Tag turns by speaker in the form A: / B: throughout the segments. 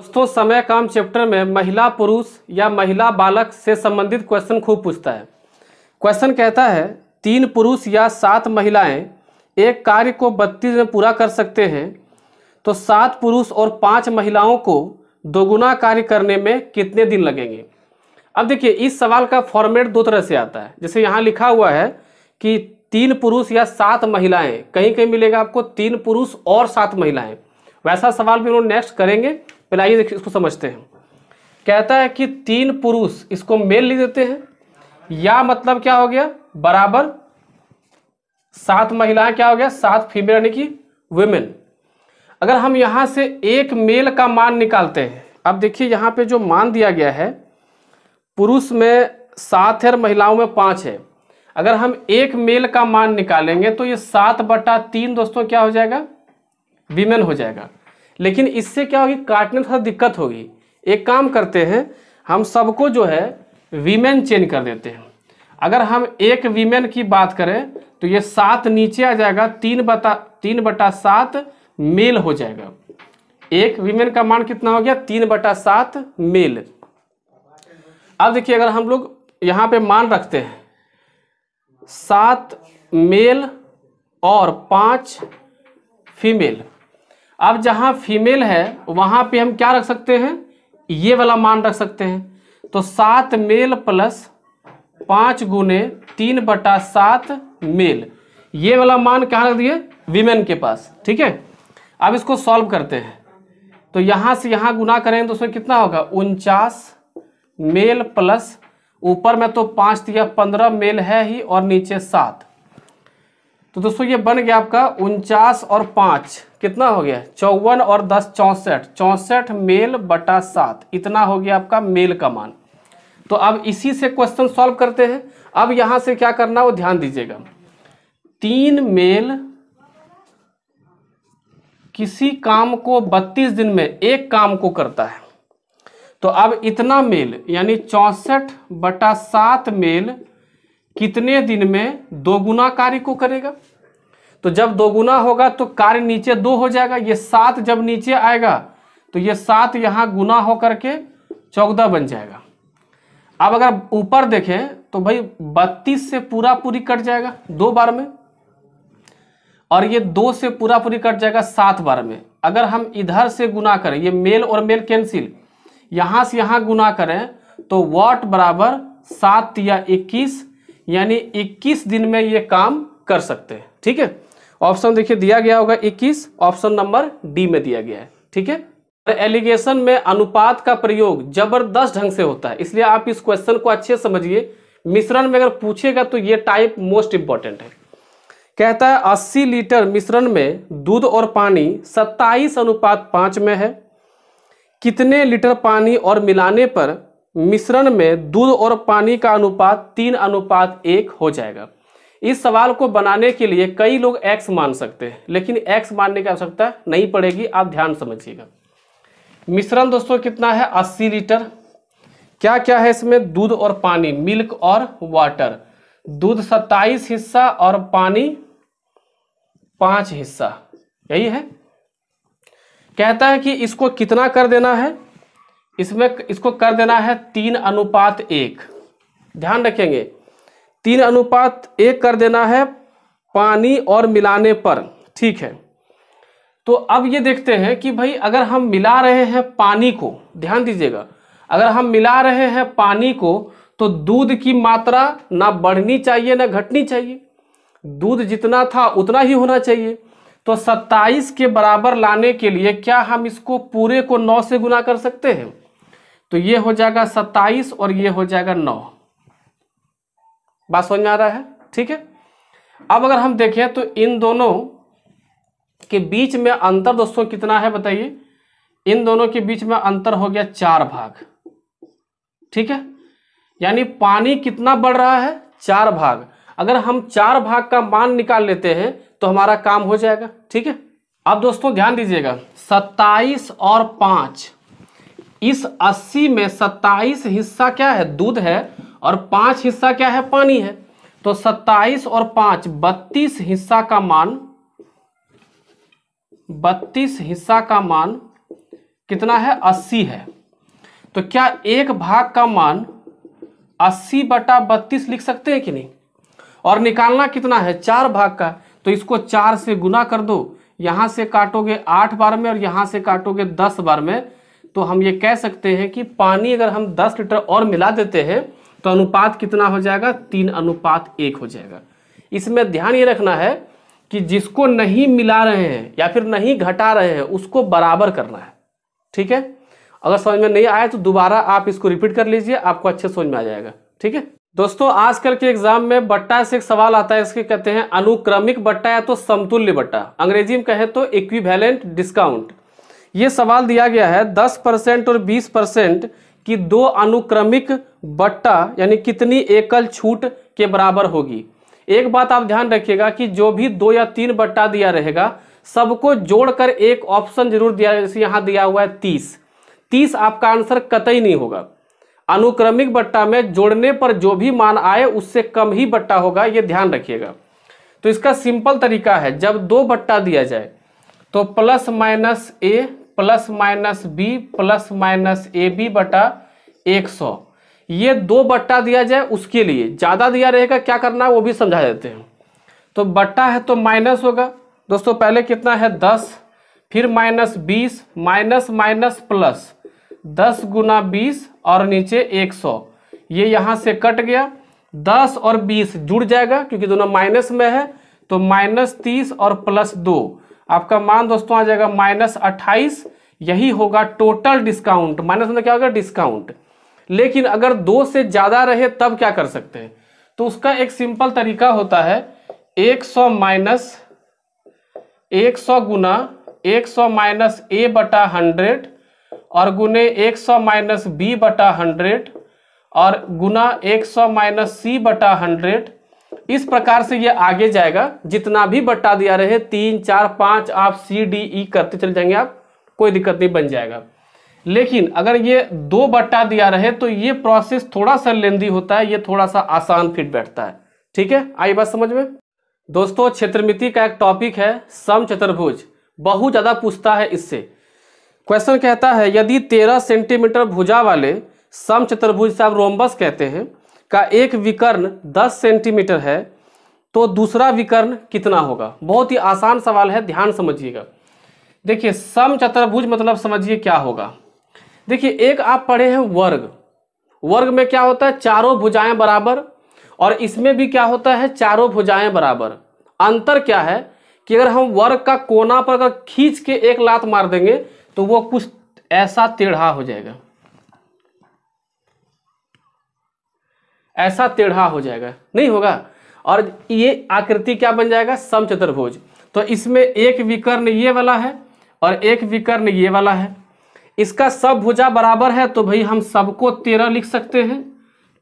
A: दोस्तों समय काम चैप्टर में महिला पुरुष या महिला बालक से संबंधित क्वेश्चन खूब पूछता है क्वेश्चन कहता है तीन पुरुष या सात महिलाएं एक कार्य को बत्तीस में पूरा कर सकते हैं तो सात पुरुष और पांच महिलाओं को दोगुना कार्य करने में कितने दिन लगेंगे अब देखिए इस सवाल का फॉर्मेट दो तरह से आता है जैसे यहाँ लिखा हुआ है कि तीन पुरुष या सात महिलाएं कहीं कहीं मिलेगा आपको तीन पुरुष और सात महिलाएं वैसा सवाल भी उन्होंने नेक्स्ट करेंगे पहले आइए देखिए इसको समझते हैं कहता है कि तीन पुरुष इसको मेल लिख देते हैं या मतलब क्या हो गया बराबर सात महिलाएं क्या हो गया सात फीमेल यानी कि वुमेन अगर हम यहां से एक मेल का मान निकालते हैं अब देखिए यहां पे जो मान दिया गया है पुरुष में सात है और महिलाओं में पांच है अगर हम एक मेल का मान निकालेंगे तो ये सात बटा तीन दोस्तों क्या हो जाएगा विमेन हो जाएगा लेकिन इससे क्या होगी काटने में थोड़ा दिक्कत होगी एक काम करते हैं हम सबको जो है वीमेन चेंज कर देते हैं अगर हम एक वीमेन की बात करें तो ये सात नीचे आ जाएगा तीन बटा तीन बटा सात मेल हो जाएगा एक वीमेन का मान कितना हो गया तीन बटा सात मेल अब देखिए अगर हम लोग यहाँ पे मान रखते हैं सात मेल और पांच फीमेल अब जहाँ फीमेल है वहाँ पे हम क्या रख सकते हैं ये वाला मान रख सकते हैं तो सात मेल प्लस पाँच गुने तीन बटा सात मेल ये वाला मान कहाँ रख दिए वीमेन के पास ठीक है अब इसको सॉल्व करते हैं तो यहाँ से यहाँ गुना करेंगे तो उसमें कितना होगा उनचास मेल प्लस ऊपर में तो पाँच दिया पंद्रह मेल है ही और नीचे सात तो दोस्तों ये बन गया आपका उनचास और पाँच कितना हो गया चौवन और दस चौंसठ चौंसठ मेल बटा सात इतना हो गया आपका मेल का मान तो अब इसी से क्वेश्चन सॉल्व करते हैं अब यहां से क्या करना वो ध्यान दीजिएगा तीन मेल किसी काम को बत्तीस दिन में एक काम को करता है तो अब इतना मेल यानी चौंसठ बटा सात मेल कितने दिन में दोगुना कार्य को करेगा तो जब दोगुना होगा तो कार्य नीचे दो हो जाएगा ये सात जब नीचे आएगा तो ये सात यहाँ गुना होकर के चौदह बन जाएगा अब अगर ऊपर देखें तो भाई बत्तीस से पूरा पूरी कट जाएगा दो बार में और ये दो से पूरा पूरी कट जाएगा सात बार में अगर हम इधर से गुना करें ये मेल और मेल कैंसिल यहाँ से यहाँ गुना करें तो वॉट बराबर सात या इक्कीस यानी इक्कीस दिन में ये काम कर सकते हैं ठीक है ऑप्शन देखिए दिया गया होगा इक्कीस ऑप्शन नंबर डी में दिया गया है ठीक है एलिगेशन में अनुपात का प्रयोग जबरदस्त ढंग से होता है इसलिए आप इस क्वेश्चन को अच्छे समझिए मिश्रण में अगर पूछेगा तो यह टाइप मोस्ट इंपॉर्टेंट है कहता है 80 लीटर मिश्रण में दूध और पानी 27 अनुपात 5 में है कितने लीटर पानी और मिलाने पर मिश्रण में दूध और पानी का अनुपात तीन अनुपात एक हो जाएगा इस सवाल को बनाने के लिए कई लोग एक्स मान सकते हैं लेकिन एक्स मानने की आवश्यकता नहीं पड़ेगी आप ध्यान समझिएगा मिश्रण दोस्तों कितना है अस्सी लीटर क्या क्या है इसमें दूध और पानी मिल्क और वाटर दूध सत्ताईस हिस्सा और पानी पांच हिस्सा यही है कहता है कि इसको कितना कर देना है इसमें इसको कर देना है तीन अनुपात एक ध्यान रखेंगे तीन अनुपात एक कर देना है पानी और मिलाने पर ठीक है तो अब ये देखते हैं कि भाई अगर हम मिला रहे हैं पानी को ध्यान दीजिएगा अगर हम मिला रहे हैं पानी को तो दूध की मात्रा ना बढ़नी चाहिए ना घटनी चाहिए दूध जितना था उतना ही होना चाहिए तो 27 के बराबर लाने के लिए क्या हम इसको पूरे को 9 से गुना कर सकते हैं तो ये हो जाएगा सत्ताईस और ये हो जाएगा नौ बात समझ में आ रहा है ठीक है अब अगर हम देखें तो इन दोनों के बीच में अंतर दोस्तों कितना है बताइए इन दोनों के बीच में अंतर हो गया चार भाग ठीक है यानी पानी कितना बढ़ रहा है चार भाग अगर हम चार भाग का मान निकाल लेते हैं तो हमारा काम हो जाएगा ठीक है अब दोस्तों ध्यान दीजिएगा सत्ताईस और पांच इस 80 में 27 हिस्सा क्या है दूध है और पांच हिस्सा क्या है पानी है तो 27 और पांच 32 हिस्सा का मान 32 हिस्सा का मान कितना है 80 है तो क्या एक भाग का मान 80 बटा बत्तीस लिख सकते हैं कि नहीं और निकालना कितना है चार भाग का तो इसको चार से गुना कर दो यहां से काटोगे आठ बार में और यहां से काटोगे दस बार में तो हम ये कह सकते हैं कि पानी अगर हम 10 लीटर और मिला देते हैं तो अनुपात कितना हो जाएगा तीन अनुपात एक हो जाएगा इसमें ध्यान ये रखना है कि जिसको नहीं मिला रहे हैं या फिर नहीं घटा रहे हैं उसको बराबर करना है ठीक है अगर समझ में नहीं आया तो दोबारा आप इसको रिपीट कर लीजिए आपको अच्छे समझ में आ जाएगा ठीक है दोस्तों आजकल के एग्जाम में बट्टा से एक सवाल आता है इसके कहते हैं अनुक्रमिक बट्टा या तो समतुल्य बट्टा अंग्रेजी में कहें तो इक्विवेलेंट डिस्काउंट ये सवाल दिया गया है दस परसेंट और बीस परसेंट की दो अनुक्रमिक बट्टा यानी कितनी एकल छूट के बराबर होगी एक बात आप ध्यान रखिएगा कि जो भी दो या तीन बट्टा दिया रहेगा सबको जोड़कर एक ऑप्शन जरूर दिया जैसे यहाँ दिया हुआ है तीस तीस आपका आंसर कतई नहीं होगा अनुक्रमिक बट्टा में जोड़ने पर जो भी मान आए उससे कम ही बट्टा होगा ये ध्यान रखिएगा तो इसका सिंपल तरीका है जब दो बट्टा दिया जाए तो plus minus A plus minus B plus minus A B बटा एक सौ ये दो बट्टा दिया जाए उसके लिए ज़्यादा दिया रहेगा क्या करना है वो भी समझा देते हैं तो बट्टा है तो माइनस होगा दोस्तों पहले कितना है दस फिर माइनस बीस माइनस माइनस प्लस दस गुना बीस और नीचे एक सौ ये यहाँ से कट गया दस और बीस जुड़ जाएगा क्योंकि दोनों माइनस में है तो माइनस तीस और प्लस दो आपका मान दोस्तों आ जाएगा माइनस अट्ठाईस यही होगा टोटल डिस्काउंट माइनस मतलब क्या होगा डिस्काउंट लेकिन अगर दो से ज़्यादा रहे तब क्या कर सकते हैं तो उसका एक सिंपल तरीका होता है एक सौ माइनस एक सौ गुना एक सौ माइनस ए बटा हंड्रेड और गुने एक सौ माइनस बी बटा हंड्रेड और गुना एक सौ माइनस सी बटा हंड्रेड इस प्रकार से ये आगे जाएगा जितना भी बट्टा दिया रहे तीन चार पांच आप सी डी ई करते चले जाएंगे आप कोई दिक्कत नहीं बन जाएगा लेकिन अगर ये दो बट्टा दिया रहे तो ये प्रोसेस थोड़ा सा लेंदी होता है ये थोड़ा सा आसान फिट बैठता है ठीक है आई बात समझ में दोस्तों क्षेत्रमिति का एक टॉपिक है सम चतुर्भुज बहुत ज़्यादा पूछता है इससे क्वेश्चन कहता है यदि तेरह सेंटीमीटर भुजा वाले सम चतुर्भुज से आप रोम्बस कहते हैं का एक विकर्ण 10 सेंटीमीटर है तो दूसरा विकर्ण कितना होगा बहुत ही आसान सवाल है ध्यान समझिएगा देखिए सम चतुर्भुज मतलब समझिए क्या होगा देखिए एक आप पढ़े हैं वर्ग वर्ग में क्या होता है चारों भुजाएं बराबर और इसमें भी क्या होता है चारों भुजाएं बराबर अंतर क्या है कि अगर हम वर्ग का कोना पर अगर खींच के एक लात मार देंगे तो वो कुछ ऐसा टेढ़ा हो जाएगा ऐसा टेढ़ा हो जाएगा नहीं होगा और ये आकृति क्या बन जाएगा समचतुर्भुज तो इसमें एक विकर्ण ये वाला है और एक विकर्ण ये वाला है इसका सब भुजा बराबर है तो भाई हम सबको तेरह लिख सकते हैं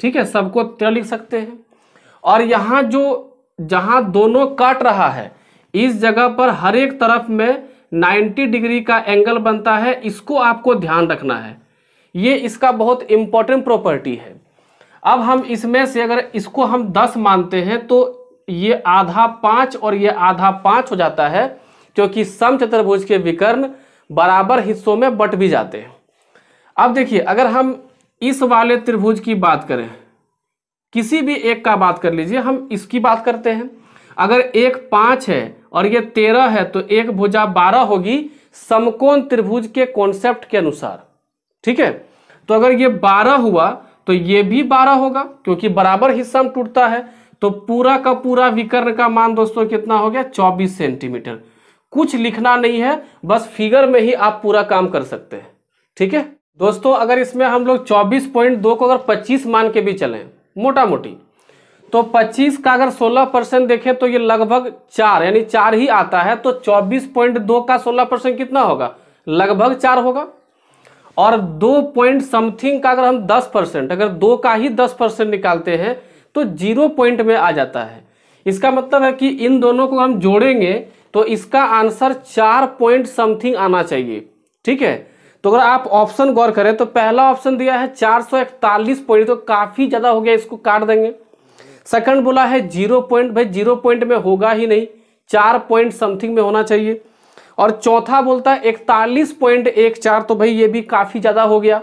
A: ठीक है सबको तेरह लिख सकते हैं और यहाँ जो जहाँ दोनों काट रहा है इस जगह पर हर एक तरफ में 90 डिग्री का एंगल बनता है इसको आपको ध्यान रखना है ये इसका बहुत इम्पोर्टेंट प्रॉपर्टी है अब हम इसमें से अगर इसको हम दस मानते हैं तो ये आधा पाँच और ये आधा पांच हो जाता है क्योंकि सम चतुर्भुज के विकर्ण बराबर हिस्सों में बट भी जाते हैं अब देखिए अगर हम इस वाले त्रिभुज की बात करें किसी भी एक का बात कर लीजिए हम इसकी बात करते हैं अगर एक पाँच है और ये तेरह है तो एक भुजा बारह होगी समकोण त्रिभुज के कॉन्सेप्ट के अनुसार ठीक है तो अगर ये बारह हुआ तो ये भी बारह होगा क्योंकि बराबर हिस्सा में टूटता है तो पूरा का पूरा विकर्ण का मान दोस्तों कितना हो गया चौबीस सेंटीमीटर कुछ लिखना नहीं है बस फिगर में ही आप पूरा काम कर सकते हैं ठीक है दोस्तों अगर इसमें हम लोग चौबीस पॉइंट दो को अगर पच्चीस मान के भी चलें मोटा मोटी तो 25 का अगर 16 परसेंट देखें तो ये लगभग चार यानी चार ही आता है तो 24.2 का 16 परसेंट कितना होगा लगभग चार होगा और दो पॉइंट समथिंग का अगर हम दस परसेंट अगर दो का ही दस परसेंट निकालते हैं तो जीरो पॉइंट में आ जाता है इसका मतलब है कि इन दोनों को हम जोड़ेंगे तो इसका आंसर चार पॉइंट समथिंग आना चाहिए ठीक है तो अगर आप ऑप्शन गौर करें तो पहला ऑप्शन दिया है चार सौ इकतालीस पॉइंट तो काफ़ी ज़्यादा हो गया इसको काट देंगे सेकंड बोला है जीरो पॉइंट भाई जीरो पॉइंट में होगा ही नहीं चार पॉइंट समथिंग में होना चाहिए और चौथा बोलता है इकतालीस पॉइंट एक चार तो भाई ये भी काफ़ी ज़्यादा हो गया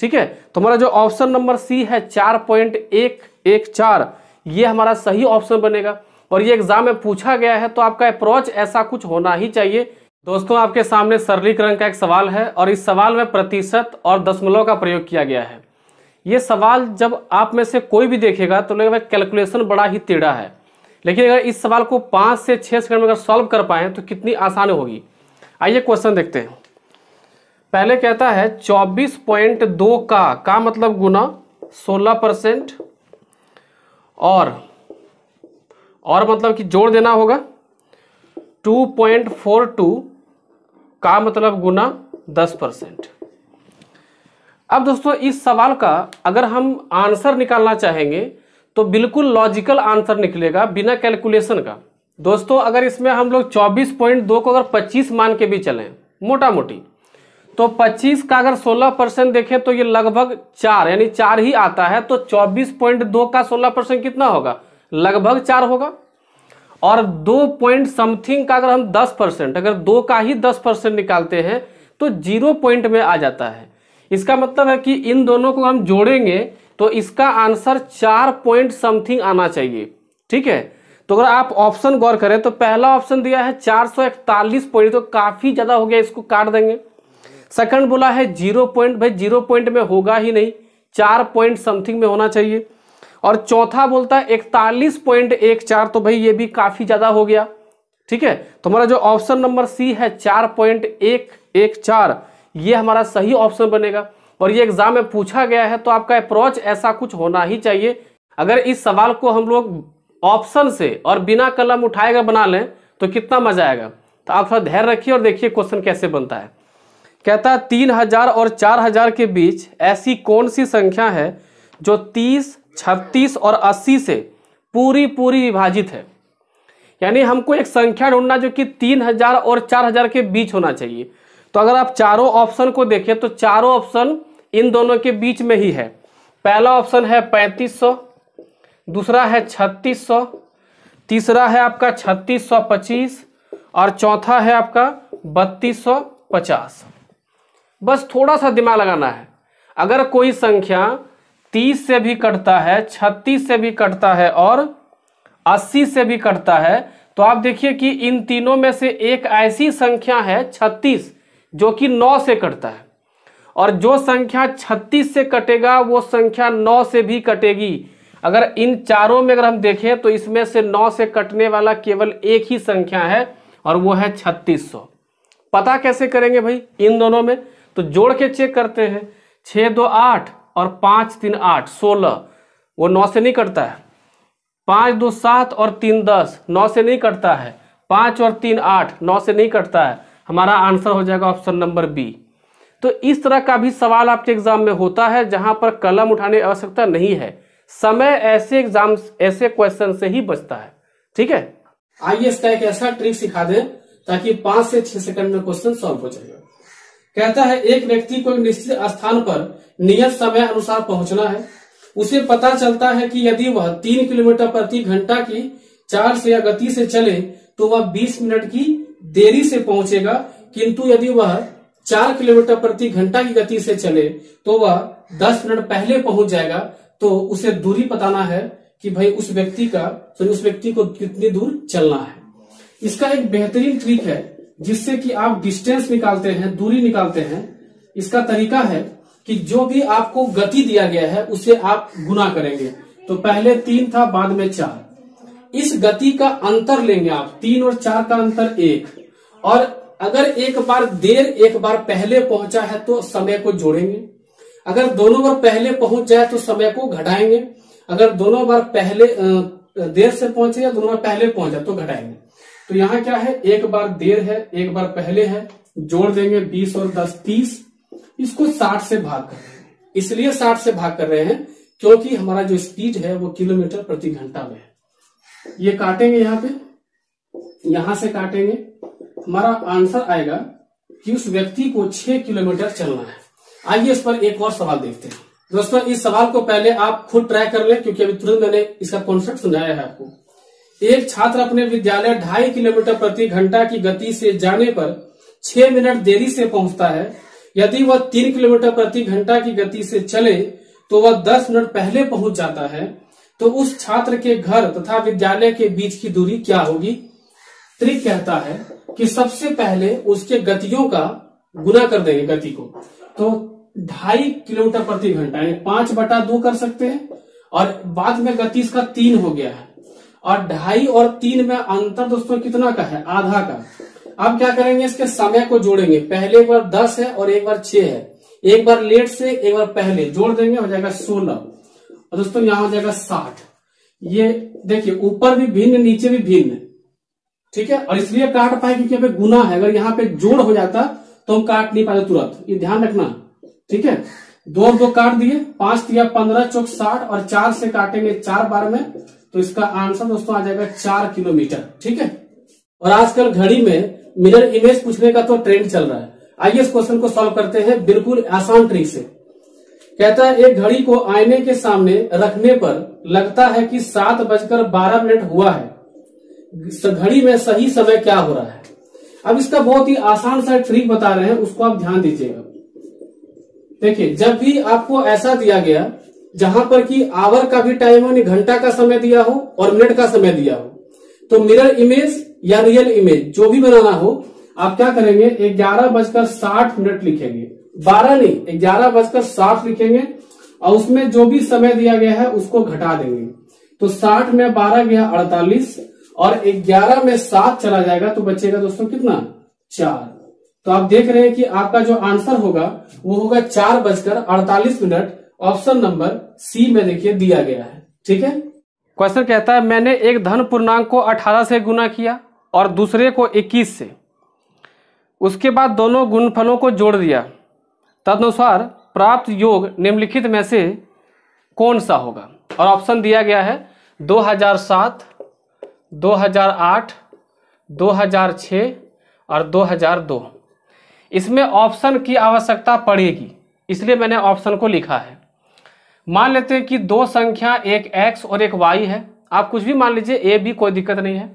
A: ठीक है तो हमारा जो ऑप्शन नंबर सी है चार पॉइंट एक एक चार ये हमारा सही ऑप्शन बनेगा और ये एग्जाम में पूछा गया है तो आपका अप्रोच ऐसा कुछ होना ही चाहिए दोस्तों आपके सामने सरलीकरण का एक सवाल है और इस सवाल में प्रतिशत और दशमलव का प्रयोग किया गया है ये सवाल जब आप में से कोई भी देखेगा तो लगेगा कैलकुलेशन बड़ा ही टेढ़ा है लेकिन अगर इस सवाल को पाँच से छः सेकंड में अगर सॉल्व कर पाएँ तो कितनी आसान होगी आइए क्वेश्चन देखते हैं पहले कहता है चौबीस पॉइंट दो का का मतलब गुना सोलह परसेंट और और मतलब कि जोड़ देना होगा टू पॉइंट फोर टू का मतलब गुना दस परसेंट अब दोस्तों इस सवाल का अगर हम आंसर निकालना चाहेंगे तो बिल्कुल लॉजिकल आंसर निकलेगा बिना कैलकुलेशन का दोस्तों अगर इसमें हम लोग 24.2 को अगर 25 मान के भी चलें मोटा मोटी तो 25 का अगर 16 परसेंट देखें तो ये लगभग चार यानी चार ही आता है तो 24.2 का 16 परसेंट कितना होगा लगभग चार होगा और दो पॉइंट समथिंग का अगर हम दस परसेंट अगर दो का ही दस परसेंट निकालते हैं तो जीरो पॉइंट में आ जाता है इसका मतलब है कि इन दोनों को हम जोड़ेंगे तो इसका आंसर चार पॉइंट समथिंग आना चाहिए ठीक है तो अगर आप ऑप्शन गौर करें तो पहला ऑप्शन दिया है इकतालीस पॉइंट तो काफ़ी ज़्यादा हो गया इसको काट देंगे सेकंड बोला है जीरो पॉइंट भाई जीरो पॉइंट में होगा ही नहीं चार पॉइंट समथिंग में होना चाहिए और चौथा बोलता है इकतालीस पॉइंट एक चार तो भाई ये भी काफ़ी ज़्यादा हो गया ठीक है तो हमारा जो ऑप्शन नंबर सी है चार पॉइंट एक एक चार ये हमारा सही ऑप्शन बनेगा और ये एग्जाम में पूछा गया है तो आपका अप्रोच ऐसा कुछ होना ही चाहिए अगर इस सवाल को हम लोग ऑप्शन से और बिना कलम उठाएगा बना लें तो कितना मजा आएगा तो आप थोड़ा धैर्य रखिए और देखिए क्वेश्चन कैसे बनता है कहता है तीन हजार और चार हजार के बीच ऐसी कौन सी संख्या है जो तीस छत्तीस और अस्सी से पूरी पूरी विभाजित है यानी हमको एक संख्या ढूंढना जो कि तीन हजार और चार हजार के बीच होना चाहिए तो अगर आप चारों ऑप्शन को देखें तो चारों ऑप्शन इन दोनों के बीच में ही है पहला ऑप्शन है पैंतीस सौ दूसरा है छत्तीस सौ तीसरा है आपका छत्तीस सौ पच्चीस और चौथा है आपका बत्तीस सौ पचास बस थोड़ा सा दिमाग लगाना है अगर कोई संख्या तीस से भी कटता है छत्तीस से भी कटता है और अस्सी से भी कटता है तो आप देखिए कि इन तीनों में से एक ऐसी संख्या है छत्तीस जो कि 9 से कटता है और जो संख्या 36 से कटेगा वो संख्या 9 से भी कटेगी अगर इन चारों में अगर हम देखें तो इसमें से 9 से कटने वाला केवल एक ही संख्या है और वो है सौ पता कैसे करेंगे भाई इन दोनों में तो जोड़ के चेक करते हैं छः दो आठ और पाँच तीन आठ सोलह वो नौ से नहीं कटता है पाँच दो सात और तीन दस नौ से नहीं कटता है पाँच और तीन आठ नौ से नहीं कटता है हमारा आंसर हो जाएगा ऑप्शन नंबर बी तो इस तरह का भी सवाल आपके एग्जाम में होता है जहां पर कलम उठाने की आवश्यकता नहीं है समय ऐसे एग्जाम ऐसे क्वेश्चन से ही बचता है ठीक है आइए इसका एक ऐसा ट्रिक सिखा दें ताकि पांच से छह सेकंड में क्वेश्चन सॉल्व हो जाएगा कहता है एक व्यक्ति को एक निश्चित स्थान पर नियत समय अनुसार पहुंचना है उसे पता चलता है कि यदि वह तीन किलोमीटर प्रति घंटा की चार से या गति से चले तो वह बीस मिनट की देरी से पहुंचेगा किंतु यदि वह चार किलोमीटर प्रति घंटा की गति से चले तो वह दस मिनट पहले पहुंच जाएगा तो उसे दूरी बताना है कि भाई उस व्यक्ति का सॉरी तो उस व्यक्ति को कितनी दूर चलना है इसका एक बेहतरीन ट्रिक है जिससे कि आप डिस्टेंस निकालते हैं दूरी निकालते हैं इसका तरीका है कि जो भी आपको गति दिया गया है उसे आप गुना करेंगे तो पहले तीन था बाद में चार इस गति का अंतर लेंगे आप तीन और चार का अंतर एक और अगर एक बार देर एक बार पहले पहुंचा है तो समय को जोड़ेंगे अगर दोनों बार पहले पहुंच जाए तो समय को घटाएंगे अगर दोनों बार पहले देर से पहुंचे या दोनों बार पहले जाए तो घटाएंगे तो यहां क्या है एक बार देर है एक बार पहले है जोड़ देंगे बीस और दस तीस इसको साठ से भाग कर इसलिए साठ से भाग कर रहे हैं क्योंकि हमारा जो स्पीड है वो किलोमीटर प्रति घंटा में है ये काटेंगे यहां पे यहां से काटेंगे हमारा आंसर आएगा कि उस व्यक्ति को छह किलोमीटर चलना है आइए इस पर एक और सवाल देखते हैं दोस्तों इस सवाल को पहले आप खुद ट्राई कर लें क्योंकि अभी तुरंत मैंने इसका कॉन्सेप्ट समझाया है आपको एक छात्र अपने विद्यालय ढाई किलोमीटर प्रति घंटा की गति से जाने पर छह मिनट देरी से पहुंचता है यदि वह तीन किलोमीटर प्रति घंटा की गति से चले तो वह दस मिनट पहले पहुंच जाता है तो उस छात्र के घर तथा विद्यालय के बीच की दूरी क्या होगी त्रिक कहता है कि सबसे पहले उसके गतियों का गुना कर देंगे गति को तो ढाई किलोमीटर प्रति घंटा यानी पांच बटा दो कर सकते हैं और बाद में गति इसका तीन हो गया है और ढाई और तीन में अंतर दोस्तों कितना का है आधा का अब क्या करेंगे इसके समय को जोड़ेंगे पहले एक बार दस है और एक बार छह है एक बार लेट से एक बार पहले जोड़ देंगे हो जाएगा सोलह और दोस्तों यहां हो जाएगा साठ ये देखिए ऊपर भी भिन्न नीचे भी भिन्न ठीक है और इसलिए काट पाए क्योंकि यहाँ पे गुना है अगर यहाँ पे जोड़ हो जाता तो हम काट नहीं पाते तुरंत ये ध्यान रखना ठीक है दो और दो काट दिए पांच दिया पंद्रह चौक साठ और चार से काटेंगे चार बार में तो इसका आंसर दोस्तों आ जाएगा चार किलोमीटर ठीक है और आजकल घड़ी में मिरर इमेज पूछने का तो ट्रेंड चल रहा है आइए इस क्वेश्चन को सॉल्व करते हैं बिल्कुल आसान ट्रिक से कहता है एक घड़ी को आईने के सामने रखने पर लगता है कि सात बजकर बारह मिनट हुआ है घड़ी में सही समय क्या हो रहा है अब इसका बहुत ही आसान सा ट्रिक बता रहे हैं उसको आप ध्यान दीजिएगा देखिए जब भी आपको ऐसा दिया गया जहां पर कि आवर का भी टाइम हो घंटा का समय दिया हो और मिनट का समय दिया हो तो मिरर इमेज या रियल इमेज जो भी बनाना हो आप क्या करेंगे ग्यारह बजकर साठ मिनट लिखेंगे बारह नहीं ग्यारह बजकर साठ लिखेंगे और उसमें जो भी समय दिया गया है उसको घटा देंगे तो साठ में बारह गया अड़तालीस और ग्यारह में सात चला जाएगा तो बचेगा दोस्तों कितना चार तो आप देख रहे हैं कि आपका जो आंसर होगा वो होगा चार बजकर अड़तालीस मिनट ऑप्शन नंबर सी में देखिए दिया गया है ठीक है क्वेश्चन कहता है मैंने एक धन पूर्णांक को 18 से गुना किया और दूसरे को 21 से उसके बाद दोनों गुणफलों को जोड़ दिया तदनुसार प्राप्त योग निम्नलिखित में से कौन सा होगा और ऑप्शन दिया गया है 2007 2008, 2006 और 2002 इसमें ऑप्शन की आवश्यकता पड़ेगी इसलिए मैंने ऑप्शन को लिखा है मान लेते हैं कि दो संख्या एक एक्स और एक वाई है आप कुछ भी मान लीजिए ए भी कोई दिक्कत नहीं है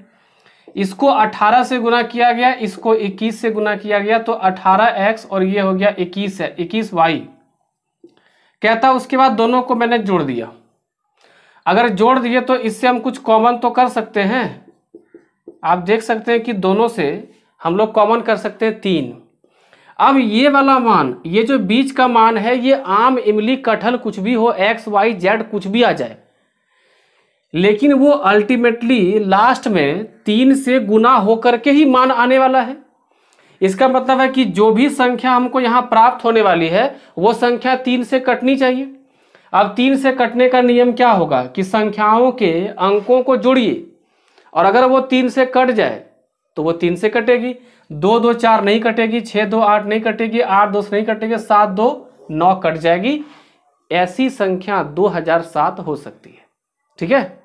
A: इसको 18 से गुना किया गया इसको 21 से गुना किया गया तो 18x और ये हो गया 21 है 21y कहता उसके बाद दोनों को मैंने जोड़ दिया अगर जोड़ दिए तो इससे हम कुछ कॉमन तो कर सकते हैं आप देख सकते हैं कि दोनों से हम लोग कॉमन कर सकते हैं तीन अब ये वाला मान ये जो बीच का मान है ये आम इमली कटहल कुछ भी हो एक्स वाई जेड कुछ भी आ जाए लेकिन वो अल्टीमेटली लास्ट में तीन से गुना होकर के ही मान आने वाला है इसका मतलब है कि जो भी संख्या हमको यहाँ प्राप्त होने वाली है वो संख्या तीन से कटनी चाहिए अब तीन से कटने का नियम क्या होगा कि संख्याओं के अंकों को जोड़िए और अगर वो तीन से कट जाए तो वो तीन से कटेगी दो दो चार नहीं कटेगी छः दो आठ नहीं कटेगी आठ दो से नहीं कटेगी सात दो नौ कट जाएगी ऐसी संख्या 2007 हो सकती है ठीक है